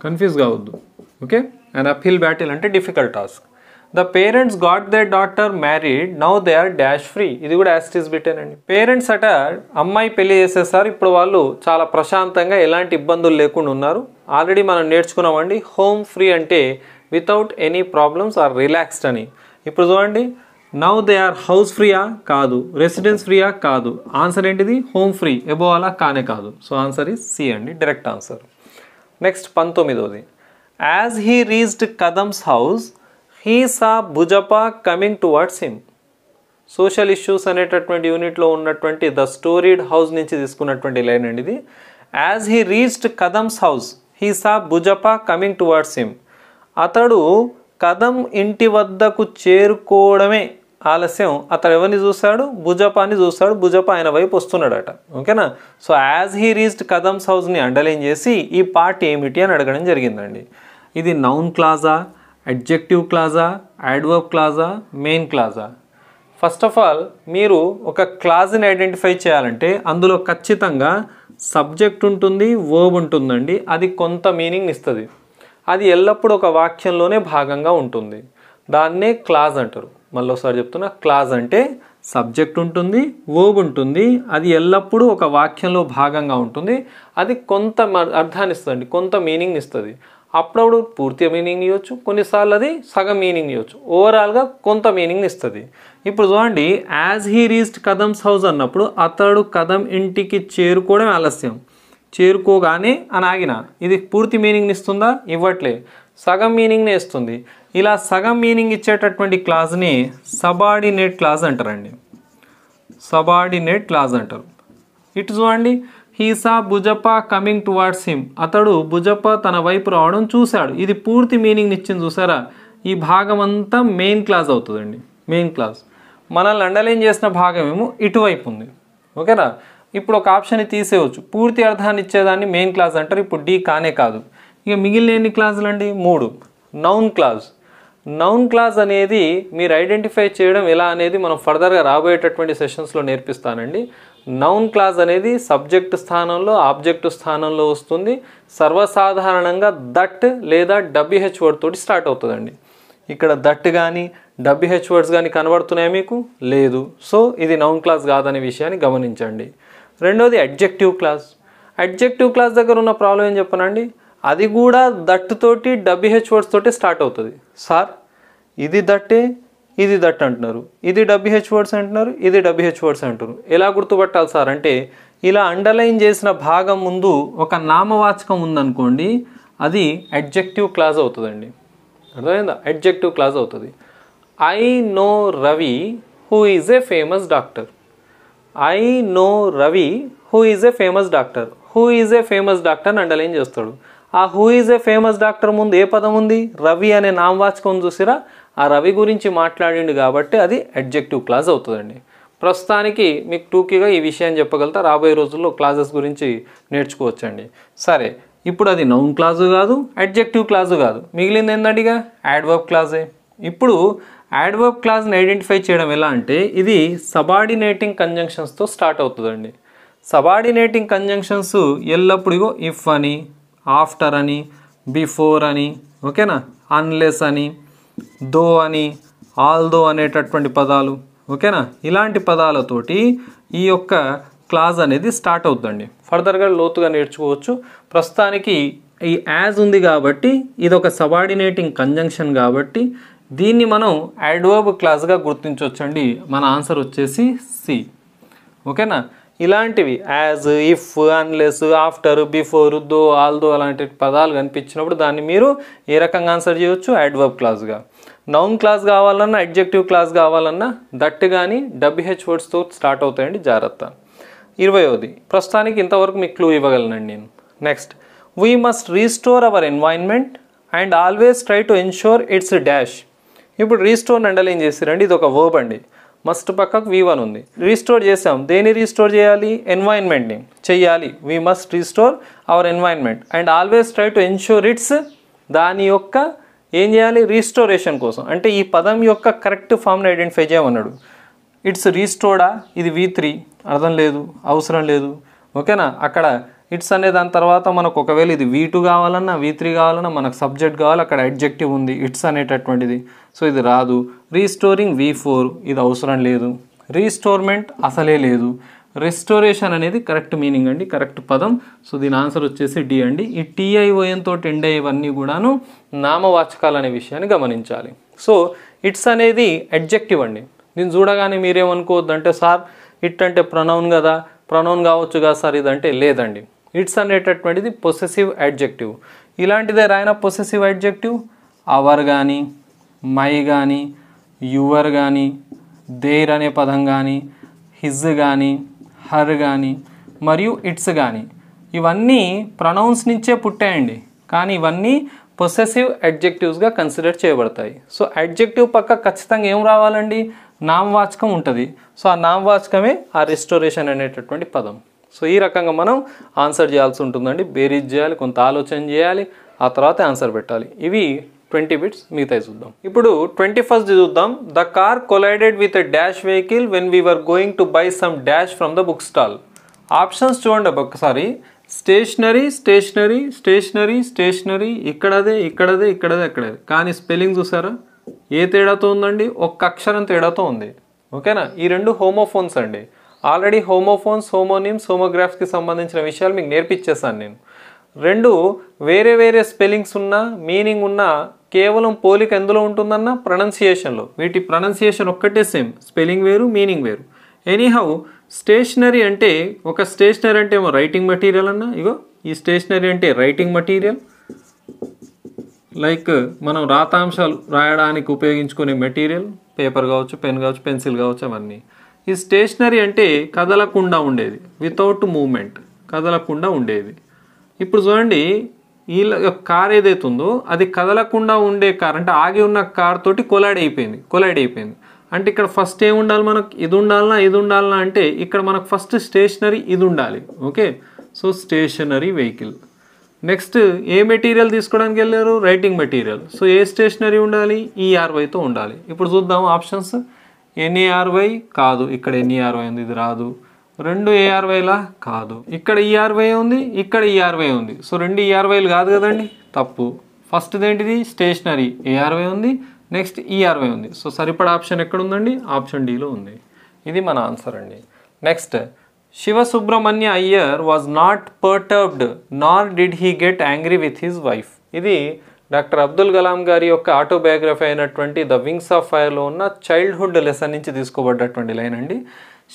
కన్ఫ్యూజ్ కావద్దు ఓకే అండ్ అప్హిల్ బ్యాటిల్ అంటే difficult task the parents got their daughter married now they are dash free ఇది కూడా యాస్టీస్ బిటెన్ అండి పేరెంట్స్ అట అమ్మాయి పెళ్లి చేసేసారు ఇప్పుడు వాళ్ళు చాలా ప్రశాంతంగా ఎలాంటి ఇబ్బందులు లేకుండా ఉన్నారు ఆల్రెడీ మనం నేర్చుకున్నామండి హోమ్ ఫ్రీ అంటే without any problems or relaxed అని ఇప్పుడు చూడండి నౌ దే ఆర్ హౌస్ ఫ్రీయా కాదు రెసిడెన్స్ ఫ్రీయా కాదు ఆన్సర్ ఏంటిది హోమ్ ఫ్రీ ఎబో అలా కానే కాదు సో ఆన్సర్ ఇస్ సి అండి డైరెక్ట్ ఆన్సర్ నెక్స్ట్ పంతొమ్మిదోది as he reached Kadam's house he saw Bhujappa coming towards him social issues అనేటటువంటి యూనిట్లో ఉన్నటువంటి ద స్టోరీడ్ హౌస్ నుంచి తీసుకున్నటువంటి లైన్ అండి ఇది as he reached Kadam's house he saw Bhujappa coming towards him అతడు కదమ్ ఇంటి వద్దకు చేరుకోవడమే ఆలస్యం అతడు ఎవరిని చూశాడు అని చూశాడు భుజప ఆయన వైపు వస్తున్నాడట ఓకేనా so as he reached Kadam's హౌస్ని అండర్లైన్ చేసి ఈ పార్ట్ ఏమిటి అని అడగడం జరిగిందండి ఇది నౌన్ క్లాజా అడ్జెక్టివ్ క్లాజా యాడ్వర్బ్ క్లాజా మెయిన్ క్లాజా ఫస్ట్ ఆఫ్ ఆల్ మీరు ఒక క్లాజ్ని ఐడెంటిఫై చేయాలంటే అందులో ఖచ్చితంగా సబ్జెక్ట్ ఉంటుంది వర్బ్ ఉంటుందండి అది కొంత మీనింగ్ ఇస్తుంది అది ఎల్లప్పుడూ ఒక వాక్యంలోనే భాగంగా ఉంటుంది దాన్నే క్లాజ్ అంటారు మళ్ళీ ఒకసారి చెప్తున్నా క్లాజ్ అంటే సబ్జెక్ట్ ఉంటుంది వర్బ్ ఉంటుంది అది ఎల్లప్పుడూ ఒక వాక్యంలో భాగంగా ఉంటుంది అది కొంత అర్థాన్ని ఇస్తుంది కొంత మీనింగ్ ఇస్తుంది అప్పుడప్పుడు పూర్తి మీనింగ్ ఇవ్వచ్చు కొన్నిసార్లు అది సగం మీనింగ్ ఇవ్వచ్చు ఓవరాల్గా కొంత మీనింగ్ ఇస్తుంది ఇప్పుడు చూడండి as he reached Kadam's house అన్నప్పుడు అతడు కదమ్ ఇంటికి చేరుకోవడం ఆలస్యం చేరుకోగానే అని ఆగిన ఇది పూర్తి మీనింగ్ ఇస్తుందా ఇవ్వట్లే సగం మీనింగ్నే ఇస్తుంది ఇలా సగం మీనింగ్ ఇచ్చేటటువంటి క్లాజ్ని సబార్డినేట్ క్లాజ్ అంటారండి సబార్డినేట్ క్లాజ్ అంటారు ఇటు చూడండి he saw Bhujappa coming towards him అతడు భుజప్ప తన వైపు రావడం చూశాడు ఇది పూర్తి మీనింగ్ ఇచ్చింది చూసారా ఈ భాగం అంతా మెయిన్ క్లాస్ అవుతుందండి మెయిన్ క్లాస్ మనల్ని అండర్లైన్ చేసిన భాగం ఏమో ఇటువైపు ఉంది ఓకేనా ఇప్పుడు ఒక ఆప్షన్ తీసేయవచ్చు పూర్తి అర్థాన్ని ఇచ్చేదాన్ని మెయిన్ క్లాస్ అంటారు ఇప్పుడు డీ కానే కాదు ఇక మిగిలిన ఎన్ని క్లాజులు అండి మూడు నౌన్ క్లాస్ నౌన్ క్లాస్ అనేది మీరు ఐడెంటిఫై చేయడం ఎలా అనేది మనం ఫర్దర్గా రాబోయేటటువంటి సెషన్స్లో నేర్పిస్తానండి నౌన్ క్లాజ్ అనేది సబ్జెక్టు స్థానంలో ఆబ్జెక్టు స్థానంలో వస్తుంది సర్వసాధారణంగా దట్ లేదా డబ్ల్యూహెచ్ వర్డ్ తోటి స్టార్ట్ అవుతుందండి ఇక్కడ దట్ కానీ డబ్ల్యూహెచ్ వర్డ్స్ కానీ కనబడుతున్నాయా మీకు లేదు సో ఇది నౌన్ క్లాస్ కాదనే విషయాన్ని గమనించండి రెండోది అడ్జెక్టివ్ క్లాస్ అడ్జెక్టివ్ క్లాస్ దగ్గర ఉన్న ప్రాబ్లం ఏం చెప్పనండి అది కూడా దట్ తోటి డబ్ల్యూహెచ్ వర్డ్స్ తోటి స్టార్ట్ అవుతుంది సార్ ఇది దట్టే ఇది దట్ అంటున్నారు ఇది డబ్ల్యూహెచ్ వర్డ్స్ అంటున్నారు ఇది డబ్ల్యూహెచ్ వర్డ్స్ అంటున్నారు ఎలా గుర్తుపట్టాలి సార్ అంటే ఇలా అండర్లైన్ చేసిన భాగం ముందు ఒక నామవాచకం ఉందనుకోండి అది అడ్జెక్టివ్ క్లాజ్ అవుతుందండి అర్థమైందా అడ్జెక్టివ్ క్లాజ్ అవుతుంది I know Ravi who is a famous doctor I know Ravi who is a famous doctor who is a famous doctor అని అండర్లైన్ చేస్తాడు ఆ who is a famous doctor ముందు ఏ పదం ఉంది రవి అనే నామవాచకం చూసిరా ఆ రవి గురించి మాట్లాడిండు కాబట్టి అది అడ్జెక్టివ్ క్లాజ్ అవుతుందండి ప్రస్తుతానికి మీకు టూకీగా ఈ విషయాన్ని చెప్పగలుగుతా రాబోయే రోజుల్లో క్లాజెస్ గురించి నేర్చుకోవచ్చండి సరే ఇప్పుడు అది నౌన్ క్లాజు కాదు అడ్జెక్టివ్ క్లాజు కాదు మిగిలింది ఏందండిగా యాడ్వర్బ్ క్లాజే ఇప్పుడు యాడ్వర్బ్ క్లాజ్ని ఐడెంటిఫై చేయడం ఎలా అంటే ఇది సబార్డినేటింగ్ కంజంక్షన్స్తో స్టార్ట్ అవుతుందండి సబార్డినేటింగ్ కంజంక్షన్స్ ఎల్లప్పుడూ ఇఫ్ అని ఆఫ్టర్ అని బిఫోర్ అని ఓకేనా అన్లెస్ అని దో అని ఆల్దో అనేటటువంటి పదాలు ఓకేనా ఇలాంటి పదాలతోటి ఈ యొక్క క్లాజ్ అనేది స్టార్ట్ అవుతుందండి ఫర్దర్గా లోతుగా నేర్చుకోవచ్చు ప్రస్తుతానికి ఈ యాజ్ ఉంది కాబట్టి ఇది ఒక సబార్డినేటింగ్ కంజంక్షన్ కాబట్టి దీన్ని మనం అడ్వర్బ్ క్లాస్గా గుర్తించవచ్చండి మన ఆన్సర్ వచ్చేసి సి ఓకేనా ఇలాంటివి as if unless after before though although అలాంటి పదాలు కనిపించినప్పుడు దాన్ని మీరు ఏ రకంగా ఆన్సర్ చేయొచ్చు అడ్వర్బ్ క్లాస్గా నౌన్ క్లాస్ కావాలన్నా అడ్జెక్టివ్ క్లాస్ కావాలన్నా దట్ కానీ డబ్ల్యూహెచ్ వర్డ్స్తో స్టార్ట్ అవుతాయండి జాగ్రత్త ఇరవయోది ప్రస్తుతానికి ఇంతవరకు మీకు క్లూ ఇవ్వగలనండి నేను next we must restore our environment and always try to ensure its dash ఇప్పుడు రీస్టోర్ అండలు ఏం ఇది ఒక వర్బ్ అండి మస్ట్ పక్కకు వి వన్ ఉంది రీస్టోర్ చేసాం దేని రీస్టోర్ చేయాలి ఎన్వైర్న్మెంట్ని చెయ్యాలి we must restore our environment and always try to ensure its దాని యొక్క ఏం చేయాలి రీస్టోరేషన్ కోసం అంటే ఈ పదం యొక్క కరెక్ట్ ఫామ్ని ఐడెంటిఫై చేయమన్నాడు ఇట్స్ రీస్టోర్డా ఇది వి త్రీ అర్థం లేదు అవసరం లేదు ఓకేనా అక్కడ ఇట్స్ అనే దాని తర్వాత మనకు ఒకవేళ ఇది వీ టూ కావాలన్నా వీ త్రీ కావాలన్నా మనకు సబ్జెక్ట్ కావాలి అక్కడ అడ్జెక్టివ్ ఉంది ఇట్స్ అనేటటువంటిది సో ఇది రాదు రీస్టోరింగ్ వీ ఫోర్ ఇది అవసరం లేదు రీస్టోర్మెంట్ అసలే లేదు రెస్టోరేషన్ అనేది కరెక్ట్ మీనింగ్ అండి కరెక్ట్ పదం సో దీని ఆన్సర్ వచ్చేసి డి అండి ఈ టీఐఓఎన్తో ఎండ్ అయ్యేవన్నీ కూడాను నామవాచకాలు అనే విషయాన్ని గమనించాలి సో ఇట్స్ అనేది అడ్జెక్టివ్ అండి దీన్ని చూడగానే మీరేమనుకోవద్దంటే సార్ ఇట్ అంటే ప్రొనౌన్ కదా ప్రొనౌన్ కావచ్చు కదా సార్ ఇదంటే లేదండి ఇట్స్ అనేటటువంటిది పొసెసివ్ యాడ్జెక్టివ్ ఇలాంటిదే రాయన పొసెసివ్ యాడ్జెక్టివ్ అవర్ కానీ మై కానీ యువర్ కానీ దేర్ అనే పదం కానీ హిజ్ కానీ హర్ కానీ మరియు ఇట్స్ కానీ ఇవన్నీ ప్రొనౌన్స్ నుంచే పుట్టాయండి కానీ ఇవన్నీ పొసెసివ్ అడ్జెక్టివ్స్గా కన్సిడర్ చేయబడతాయి సో అడ్జెక్టివ్ పక్క ఖచ్చితంగా ఏం రావాలండి నామవాచకం ఉంటుంది సో ఆ నామవాచకమే ఆ రెస్టోరేషన్ అనేటటువంటి పదం సో ఈ రకంగా మనం ఆన్సర్ చేయాల్సి ఉంటుందండి బేరీజ్ చేయాలి కొంత ఆలోచన చేయాలి ఆ తర్వాత ఆన్సర్ పెట్టాలి ఇవి ట్వంటీ బిట్స్ మిగతాయి చూద్దాం ఇప్పుడు ట్వంటీ ఫస్ట్ చూద్దాం the car collided with dash vehicle when we're going to buy some dash from the book stall options చూడండి ఒక్కసారి స్టేషనరీ స్టేషనరీ స్టేషనరీ స్టేషనరీ ఇక్కడదే ఇక్కడదే ఇక్కడదే ఇక్కడదే కానీ స్పెల్లింగ్ చూసారా ఏ తేడాతో ఉందండి ఒక్క అక్షరం తేడాతో ఉంది ఓకేనా ఈ రెండు హోమోఫోన్స్ అండి ఆల్రెడీ హోమోఫోన్స్ హోమోనిమ్స్ హోమోగ్రాఫ్స్కి సంబంధించిన విషయాలు మీకు నేర్పించేశాను నేను రెండు వేరే వేరే స్పెల్లింగ్స్ ఉన్న మీనింగ్ ఉన్న కేవలం పోలిక ఎందులో ఉంటుందన్న ప్రొనౌన్సియేషన్లో వీటి ప్రొనౌన్సియేషన్ ఒక్కటే సేమ్ స్పెల్లింగ్ వేరు మీనింగ్ వేరు ఎనీహౌ స్టేషనరీ అంటే ఒక స్టేషనరీ అంటే ఏమో రైటింగ్ మెటీరియల్ అన్న ఇగో ఈ స్టేషనరీ అంటే రైటింగ్ మెటీరియల్ లైక్ మనం రాతాంశాలు రాయడానికి ఉపయోగించుకునే మెటీరియల్ పేపర్ కావచ్చు పెన్ కావచ్చు పెన్సిల్ కావచ్చు అవన్నీ ఈ స్టేషనరీ అంటే కదలకుండా ఉండేది వితౌట్ మూమెంట్ కదలకుండా ఉండేది ఇప్పుడు చూడండి వీళ్ళ కార్ ఏదైతే ఉందో అది కదలకుండా ఉండే కార్ అంటే ఆగి ఉన్న కార్ తోటి కొలాడ్ అయిపోయింది కొలాడ్ అయిపోయింది అంటే ఇక్కడ ఫస్ట్ ఏమి ఉండాలి మనకు ఇది ఉండాలనా ఇది ఉండాలనా అంటే ఇక్కడ మనకు ఫస్ట్ స్టేషనరీ ఇది ఉండాలి okay so stationary vehicle next ఏ మెటీరియల్ తీసుకోవడానికి వెళ్ళారు రైటింగ్ మెటీరియల్ సో ఏ స్టేషనరీ ఉండాలి ఆర్వైతో e ఉండాలి ఇప్పుడు చూద్దాం ఆప్షన్స్ ఎన్ఏఆర్వై కాదు ఇక్కడ ఎన్ఈఆర్వై ఉంది ఇది రాదు రెండు ఏఆర్వైలా కాదు ఇక్కడ ఈఆర్వై e ఉంది ఇక్కడ ఈఆర్వై e ఉంది సో రెండు ఈఆర్వైలు e కాదు కదండి తప్పు ఫస్ట్ది ఏంటిది స్టేషనరీ ఏఆర్వై ఉంది నెక్స్ట్ ఈఆర్వై ఉంది సో సరిపడ ఆప్షన్ ఎక్కడ ఉందండి ఆప్షన్ డీలో ఉంది ఇది మన ఆన్సర్ అండి next Sivasubramania Iyer was not perturbed nor did he get angry with his wife ఇది డాక్టర్ అబ్దుల్ కలాం గారి యొక్క ఆటోబయోగ్రఫీ అయినటువంటి ద వింగ్స్ ఆఫ్ ఫైర్లో ఉన్న చైల్డ్హుడ్ లెసన్ నుంచి తీసుకోబడ్డటువంటి లైన్ అండి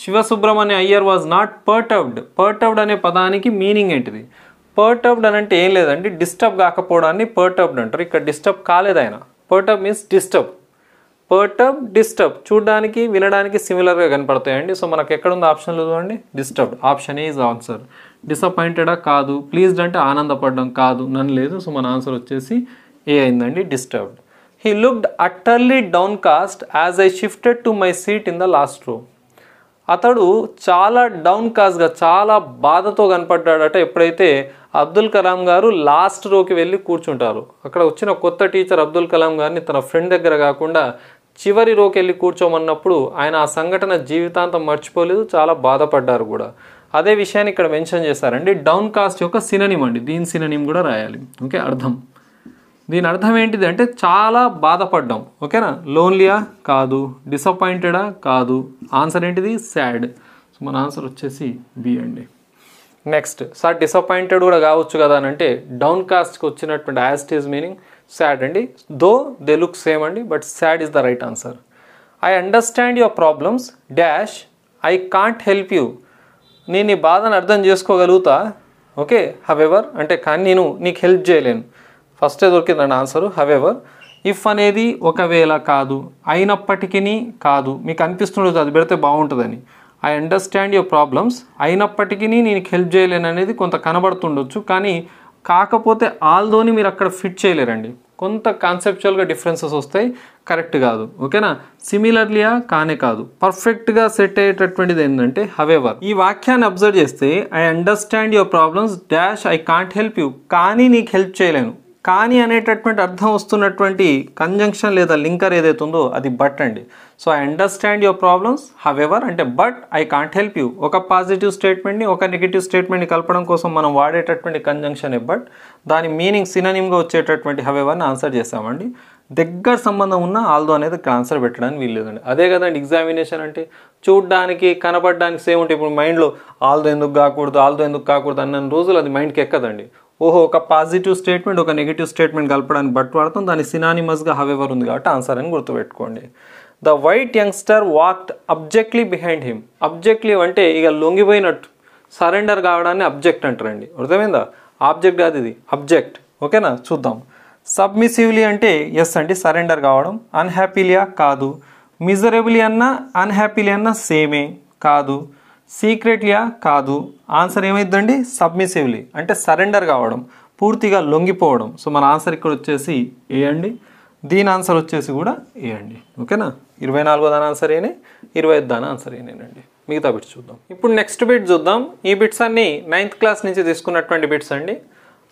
Sivasubramania Iyer was not perturbed perturbed అనే పదానికి మీనింగ్ ఏంటిది పర్టర్బ్డ్ అని అంటే ఏం లేదండి డిస్టర్బ్ కాకపోవడాన్ని పర్టర్బ్డ్ అంటారు ఇక్కడ డిస్టర్బ్ కాలేదు ఆయన perturb means disturb perturb disturb చూడడానికి వినడానికి సిమిలర్గా కనపడతాయండి సో మనకు ఆప్షన్ ఆప్షన్లు చూడండి డిస్టర్బ్ ఆప్షన్ ఈజ్ ఆన్సర్ డిసప్పాయింటెడా కాదు ప్లీజ్డ్ అంటే ఆనందపడడం కాదు నన్ను లేదు సో మన ఆన్సర్ వచ్చేసి అయిందండి disturbed he looked utterly cast as I shifted to my seat in the last room అతడు చాలా డౌన్ కాస్ట్గా చాలా బాధతో కనపడ్డాడట ఎప్పుడైతే అబ్దుల్ కలాం గారు లాస్ట్ రోకి వెళ్ళి కూర్చుంటారు అక్కడ వచ్చిన కొత్త టీచర్ అబ్దుల్ కలాం గారిని తన ఫ్రెండ్ దగ్గర కాకుండా చివరి రోకి వెళ్ళి కూర్చోమన్నప్పుడు ఆయన ఆ సంఘటన జీవితాంతం మర్చిపోలేదు చాలా బాధపడ్డారు కూడా అదే విషయాన్ని ఇక్కడ మెన్షన్ చేశారండి డౌన్ కాస్ట్ యొక్క సిననిమ్ అండి దీని సిననిమ్ కూడా రాయాలి ఓకే అర్థం దీని అర్థం ఏంటిది అంటే చాలా బాధపడ్డాం ఓకేనా లోన్లీయా కాదు డిసప్పాయింటెడా కాదు ఆన్సర్ ఏంటిది శాడ్ సో మన ఆన్సర్ వచ్చేసి బి అండి నెక్స్ట్ సార్ డిసప్పాయింటెడ్ కూడా కావచ్చు కదా అని అంటే డౌన్ కాస్ట్కి వచ్చినటువంటి ఈజ్ మీనింగ్ సాడ్ అండి దో దే లుక్ సేమ్ అండి but sad is the right answer I understand your problems dash I can't help you నేను నీ బాధను అర్థం చేసుకోగలుగుతా ఓకే హవెవర్ అంటే కానీ నేను నీకు హెల్ప్ చేయలేను ఫస్టే దొరికిందండి ఆన్సర్ హవెవర్ ఇఫ్ అనేది ఒకవేళ కాదు అయినప్పటికీ కాదు మీకు అనిపిస్తుండదు అది పెడితే బాగుంటుందని ఐ అండర్స్టాండ్ యువర్ ప్రాబ్లమ్స్ అయినప్పటికీ నేను హెల్ప్ చేయలేను అనేది కొంత కనబడుతుండొచ్చు కానీ కాకపోతే ఆల్దోని మీరు అక్కడ ఫిట్ చేయలేరండి కొంత కాన్సెప్చువల్గా డిఫరెన్సెస్ వస్తాయి కరెక్ట్ కాదు ఓకేనా సిమిలర్లీయా కానే కాదు పర్ఫెక్ట్గా సెట్ అయ్యేటటువంటిది ఏంటంటే హవెవర్ ఈ వాక్యాన్ని అబ్జర్వ్ చేస్తే I understand your problems dash I can't help you కానీ నీకు హెల్ప్ చేయలేను కానీ అనేటటువంటి అర్థం వస్తున్నటువంటి కంజంక్షన్ లేదా లింకర్ ఏదైతే ఉందో అది బట్ అండి so I understand your problems have ever అంటే but I can't help you ఒక పాజిటివ్ స్టేట్మెంట్ని ఒక నెగిటివ్ స్టేట్మెంట్ని కలపడం కోసం మనం వాడేటటువంటి కంజంక్షనే బట్ దాని మీనింగ్ సినానిమ్గా వచ్చేటటువంటి హవ్ ఎవర్ని ఆన్సర్ చేసామండి దగ్గర సంబంధం ఉన్న ఆల్దో అనేది ఇక్కడ ఆన్సర్ పెట్టడానికి వీల్లేదండి అదే కదండి ఎగ్జామినేషన్ అంటే చూడడానికి కనపడడానికి సేమ్ ఉంటే ఇప్పుడు మైండ్లో ఆల్దో ఎందుకు కాకూడదు ఆల్దో ఎందుకు కాకూడదు అన్న రోజులు అది మైండ్కి ఎక్కదండి ఓహో ఒక పాజిటివ్ స్టేట్మెంట్ ఒక నెగిటివ్ స్టేట్మెంట్ కలపడానికి బట్టి వాడతాం దాని సినానిమస్గా హవెవర్ ఉంది కాబట్టి ఆన్సర్ అని గుర్తుపెట్టుకోండి the white youngster walked abjectly behind him abjectly అంటే ఇక లొంగిపోయినట్టు సరెండర్ కావడాన్ని అబ్జెక్ట్ అంటారండి అర్థమైందా ఆబ్జెక్ట్ కాదు ఇది అబ్జెక్ట్ ఓకేనా చూద్దాం సబ్మిసివ్లీ అంటే ఎస్ అండి సరెండర్ కావడం అన్హ్యాపీలియా కాదు మిజరబులీ అన్నా అన్హ్యాపీలీ అన్నా సేమే కాదు సీక్రెట్లీయా కాదు ఆన్సర్ ఏమైందండి సబ్మిసివ్లీ అంటే సరెండర్ కావడం పూర్తిగా లొంగిపోవడం సో మన ఆన్సర్ ఇక్కడ వచ్చేసి ఏ అండి దీని ఆన్సర్ వచ్చేసి కూడా ఏ అండి ఓకేనా ఇరవై నాలుగో దాని ఆన్సర్ ఏనే ఇరవై ఐదు దాని ఆన్సర్ ఏనేనండి మిగతా బిట్స్ చూద్దాం ఇప్పుడు నెక్స్ట్ బిట్ చూద్దాం ఈ బిట్స్ అన్ని నైన్త్ క్లాస్ నుంచి తీసుకున్నటువంటి బిట్స్ అండి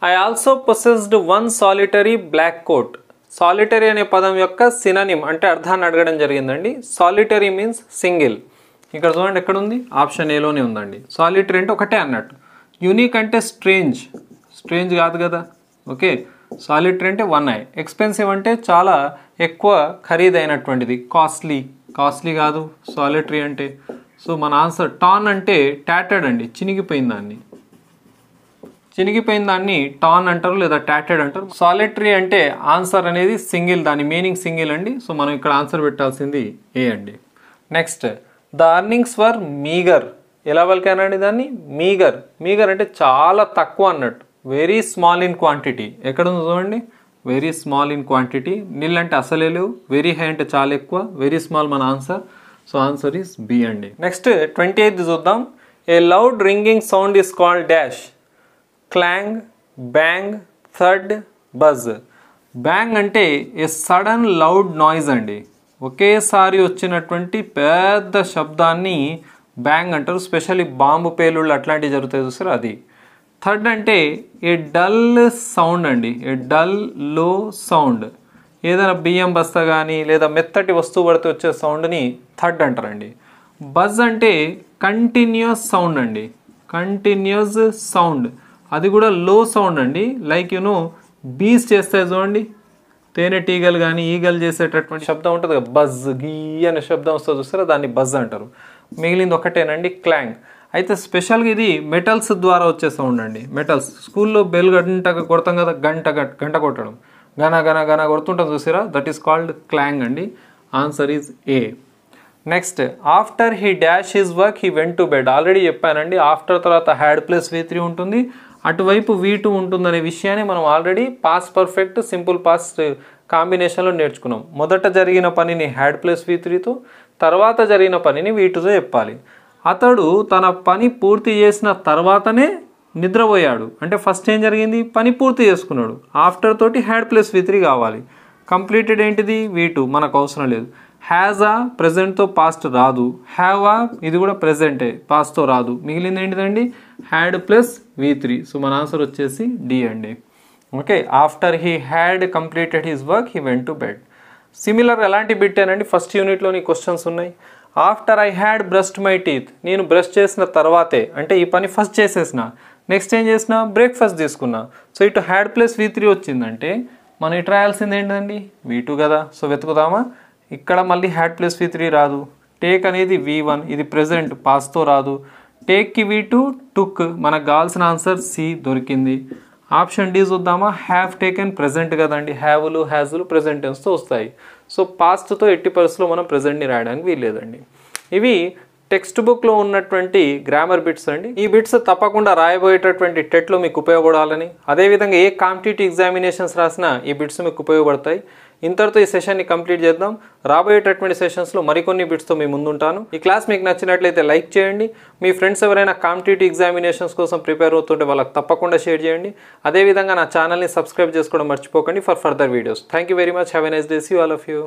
I also possessed one solitary black coat solitary అనే పదం యొక్క సిననిమ్ అంటే అర్థాన్ని అడగడం జరిగిందండి సాలిటరీ మీన్స్ సింగిల్ ఇక్కడ చూడండి ఎక్కడ ఉంది ఆప్షన్ ఏలోనే ఉందండి సాలిటరీ అంటే ఒకటే అన్నట్టు యూనిక్ అంటే స్ట్రేంజ్ స్ట్రేంజ్ కాదు కదా ఓకే సాలిటరీ అంటే వన్ ఐ ఎక్స్పెన్సివ్ అంటే చాలా ఎక్కువ ఖరీదైనటువంటిది కాస్ట్లీ కాస్ట్లీ కాదు సాలిటరీ అంటే సో మన ఆన్సర్ టాన్ అంటే టాటర్డ్ అండి చినిగిపోయిన దాన్ని చినిగిపోయిన దాన్ని టాన్ అంటారు లేదా టాటర్డ్ అంటారు సాలిటరీ అంటే ఆన్సర్ అనేది సింగిల్ దాని మీనింగ్ సింగిల్ అండి సో మనం ఇక్కడ ఆన్సర్ పెట్టాల్సింది ఏ అండి next the earnings were meagre ఎలా పలికానండి దాన్ని మీగర్ మీగర్ అంటే చాలా తక్కువ అన్నట్టు వెరీ స్మాల్ ఇన్ క్వాంటిటీ ఎక్కడ ఉందో చూడండి వెరీ స్మాల్ ఇన్ క్వాంటిటీ నీళ్ళు అంటే అసలే లేవు వెరీ హై అంటే చాలా ఎక్కువ వెరీ స్మాల్ మన answer so answer is B అండి నెక్స్ట్ ట్వంటీ ఎయిత్ చూద్దాం a loud ringing sound is called dash clang bang థర్డ్ బజ్ బ్యాంగ్ అంటే ఏ సడన్ లౌడ్ నాయిస్ అండి ఒకేసారి వచ్చినటువంటి పెద్ద శబ్దాన్ని బ్యాంగ్ అంటారు స్పెషల్లీ బాంబు పేలుళ్ళు అట్లాంటివి జరుగుతాయి చూసారు అది థర్డ్ అంటే ఏ డల్ సౌండ్ అండి ఏ డల్ లో సౌండ్ ఏదైనా బియ్యం బస్తా కానీ లేదా మెత్తటి వస్తువు పడితే వచ్చే సౌండ్ని థర్డ్ అంటారండి బజ్ అంటే కంటిన్యూస్ సౌండ్ అండి కంటిన్యూస్ సౌండ్ అది కూడా లో సౌండ్ అండి లైక్ యూనో బీస్ చేస్తాయి చూడండి తేనెటీగలు కానీ ఈగలు చేసేటటువంటి శబ్దం ఉంటుంది కదా బజ్ గీ అనే శబ్దం వస్తుంది చూస్తారా దాన్ని బజ్ అంటారు మిగిలింది ఒకటేనండి క్లాంగ్ అయితే స్పెషల్గా ఇది మెటల్స్ ద్వారా వచ్చే సౌండ్ అండి మెటల్స్ స్కూల్లో బెల్ గంట కొడతాం కదా గంట గంట కొట్టడం ఘన గన గన కొడుతుంటాం చూసారా దట్ ఈస్ కాల్డ్ క్లాంగ్ అండి answer is A next after he dash his work he went to bed already చెప్పానండి ఆఫ్టర్ తర్వాత హ్యాడ్ ప్లస్ వే త్రీ ఉంటుంది అటువైపు వీ టూ ఉంటుందనే విషయాన్ని మనం already past perfect simple past కాంబినేషన్లో నేర్చుకున్నాం మొదట జరిగిన పనిని హ్యాడ్ ప్లస్ వీ త్రీతో తర్వాత జరిగిన పనిని వీ టూతో చెప్పాలి అతడు తన పని పూర్తి చేసిన తర్వాతనే నిద్రపోయాడు అంటే ఫస్ట్ ఏం జరిగింది పని పూర్తి చేసుకున్నాడు ఆఫ్టర్ తోటి హ్యాడ్ ప్లస్ వీ త్రీ కావాలి కంప్లీటెడ్ ఏంటిది వీ టూ మనకు అవసరం లేదు హ్యాజ్ ఆ ప్రజెంట్తో పాస్ట్ రాదు హ్యావ్ ఆ ఇది కూడా ప్రజెంటే పాస్ట్తో రాదు మిగిలింది ఏంటిదండి had plus V three so మన ఆన్సర్ వచ్చేసి డి అండి okay after he had completed his work he went to bed similar ఎలాంటి బిట్టేనండి ఫస్ట్ యూనిట్లోని క్వశ్చన్స్ ఉన్నాయి after I had brushed my teeth నేను బ్రష్ చేసిన తర్వాతే అంటే ఈ పని ఫస్ట్ చేసేసిన నెక్స్ట్ ఏం చేసిన బ్రేక్ఫాస్ట్ తీసుకున్నా సో ఇటు హ్యాడ్ ప్లస్ వి త్రీ వచ్చిందంటే మనం ఇటు రాయాల్సింది ఏంటండి వీ టూ కదా సో వెతుకుదామా ఇక్కడ మళ్ళీ హ్యాట్ ప్లస్ వి త్రీ రాదు టేక్ అనేది వి వన్ ఇది ప్రెజెంట్ పాస్తో రాదు టేక్కి వి టూ టుక్ మనకు కావాల్సిన ఆన్సర్ సి దొరికింది ఆప్షన్ డి చూద్దామా హ్యావ్ టేకెన్ ప్రజెంట్ కదండి హ్యావ్లు హ్యాజ్లు ప్రజెంట్ వస్తాయి సో పాస్ట్తో ఎట్టి పరిస్థితుల్లో మనం ప్రజెంట్ని రాయడానికి వీల్లేదండి ఇవి టెక్స్ట్ బుక్లో ఉన్నటువంటి గ్రామర్ బిట్స్ అండి ఈ బిట్స్ తప్పకుండా రాయబోయేటటువంటి టెట్లో మీకు ఉపయోగపడాలని అదేవిధంగా ఏ కాంపిటేటివ్ ఎగ్జామినేషన్స్ రాసినా ఈ బిట్స్ మీకు ఉపయోగపడతాయి ఇంతటితో ఈ సెషన్ని కంప్లీట్ చేద్దాం రాబోయేటటువంటి సెషన్స్లో మరికొన్ని బిట్స్తో మీ ముందుంటాను ఈ క్లాస్ మీకు నచ్చినట్లయితే లైక్ చేయండి మీ ఫ్రెండ్స్ ఎవరైనా కాంపిటేటివ్ ఎగ్జామినేషన్స్ కోసం ప్రిపేర్ అవుతుంటే వాళ్ళకి తప్పకుండా షేర్ చేయండి అదేవిధంగా నా ఛానల్ని సబ్స్క్రైబ్ చేసుకోవడం మర్చిపోకండి for further videos thank you very much have a nice day you all of you